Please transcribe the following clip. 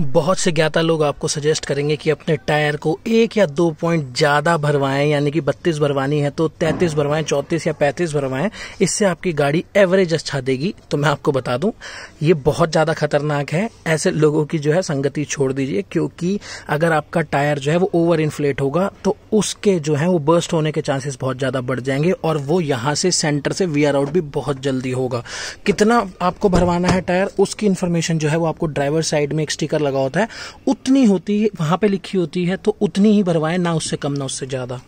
बहुत से ज्ञाता लोग आपको सजेस्ट करेंगे कि अपने टायर को एक या दो पॉइंट ज़्यादा भरवाएं यानी कि 32 भरवानी है तो 33 भरवाएं 34 या 35 भरवाएं इससे आपकी गाड़ी एवरेज अच्छा देगी तो मैं आपको बता दूं ये बहुत ज़्यादा खतरनाक है ऐसे लोगों की जो है संगति छोड़ दीजिए क्योंकि अगर आपका टायर जो है वो ओवर इन्फ्लेट होगा तो उसके जो है वो बर्स्ट होने के चांसेस बहुत ज़्यादा बढ़ जाएंगे और वो यहाँ से सेंटर से वी आउट भी बहुत जल्दी होगा कितना आपको भरवाना है टायर उसकी इन्फॉर्मेशन जो है वो आपको ड्राइवर साइड में एक स्टिकर लगा होता है उतनी होती है वहाँ पे लिखी होती है तो उतनी ही भरवाएं ना उससे कम ना उससे ज़्यादा